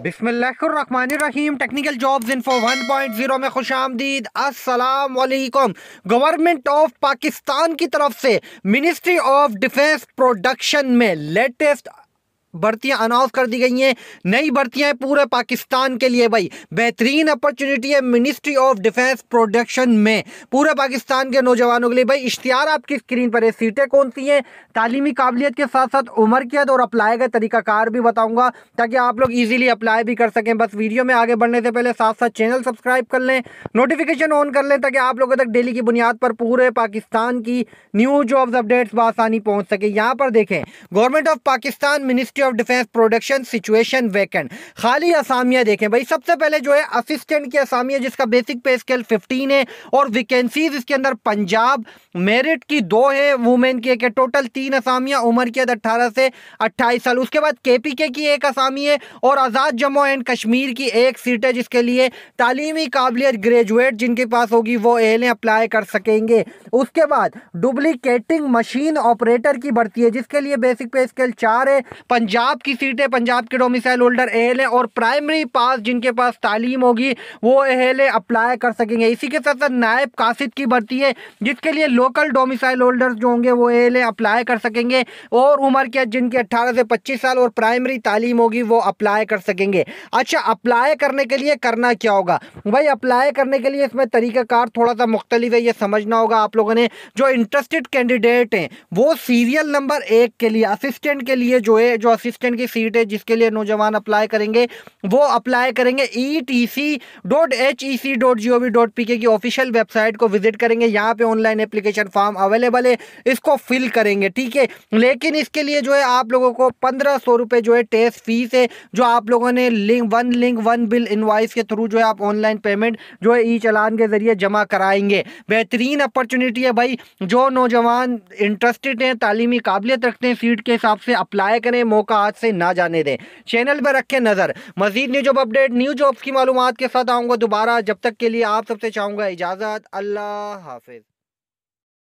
बिस्मिल्लाम technical jobs info 1.0 में खुश आमदीद असलकम गवर्नमेंट ऑफ पाकिस्तान की तरफ से मिनिस्ट्री ऑफ डिफेंस प्रोडक्शन में लेटेस्ट भर्तियां अनाउंस कर दी गई हैं नई भर्तियां पूरे पाकिस्तान के लिए भाई बेहतरीन अपॉर्चुनिटी है मिनिस्ट्री ऑफ डिफेंस प्रोडक्शन में पूरे पाकिस्तान के नौजवानों के लिए भाई इश्तिहार आपकी स्क्रीन पर है सीटें कौन सी हैं तालीमी काबिलियत के साथ साथ उम्र की तो और अप्लाई का तरीकाकार भी बताऊँगा ताकि आप लोग ईजिली अप्लाई भी कर सकें बस वीडियो में आगे बढ़ने से पहले साथ साथ चैनल सब्सक्राइब कर लें नोटिफिकेशन ऑन कर लें ताकि आप लोगों तक डेली की बुनियाद पर पूरे पाकिस्तान की न्यू जॉब्स अपडेट्स बसानी पहुँच सके यहाँ पर देखें government of Pakistan ministry ministry of defence production situation vacant खाली असामियाँ देखें भाई सबसे पहले जो है असिस्टेंट की असामियाँ जिसका बेसिक पे स्केल फिफ्टीन है और वैकेंसीज इसके अंदर पंजाब मेरिट की दो है वुमेन की एक है टोटल तीन असामियाँ उम्र की तो अट्ठारह से अट्ठाईस साल उसके बाद के पी के की एक असामी है और आज़ाद जम्मू एंड कश्मीर की एक सीट है जिसके लिए तालीमी काबिलियत ग्रेजुएट जिनके पास होगी वो एल अप्लाई कर सकेंगे उसके बाद डुप्लीकेटिंग मशीन ऑपरेटर की भर्ती है जिसके लिए बेसिक पे स्केल चार है पंजाब पंजाब की सीटें पंजाब के डोमिसाइल होल्डर एहले और प्राइमरी पास जिनके पास तालीम होगी वो एहल अप्लाई कर सकेंगे इसी के साथ साथ नायब कासिद की भर्ती है जिसके लिए लोकल डोमिसाइल होल्डर जो होंगे वो एहल अप्लाई कर सकेंगे और उम्र क्या जिनकी अट्ठारह से पच्चीस साल और प्राइमरी तालीम होगी वो अप्लाई कर सकेंगे अच्छा अप्लाई करने के लिए करना क्या होगा भाई अप्लाई करने के लिए इसमें तरीक़ाकार थोड़ा सा मुख्तलिफ है ये समझना होगा आप लोगों ने जो इंटरेस्टेड कैंडिडेट हैं वो सीरियल नंबर एक के लिए असिस्टेंट के लिए जो है जो असिस्टेंट की सीट है जिसके लिए नौजवान अप्लाई करेंगे वो अप्लाई करेंगे E T C dot H E C dot G O V dot P K की ऑफिशियल वेबसाइट को विजिट करेंगे यहाँ पे ऑनलाइन एप्लीकेशन फॉर्म अवेलेबल है इसको फिल करेंगे ठीक है लेकिन इसके लिए जो है आप लोगों को पंद्रह सौ रुपये जो है टेस्ट फीस है जो आप लोगों ने link one link one bill invoice के थ्रू जो है आप ऑनलाइन पेमेंट जो है ई चलान के जरिए जमा कराएंगे बेहतरीन अपॉर्चुनिटी है भाई जो नौजवान इंटरेस्टेड हैं तालीमी काबिलियत रखते हैं सीट के हिसाब से अप्लाई करें मौका का हाथ से ना जाने दें चैनल पर रखें नज़र मजीद new job update new jobs की मालूम के साथ आऊँगा दोबारा जब तक के लिए आप सबसे चाहूँगा इजाज़त अल्लाह हाफिज़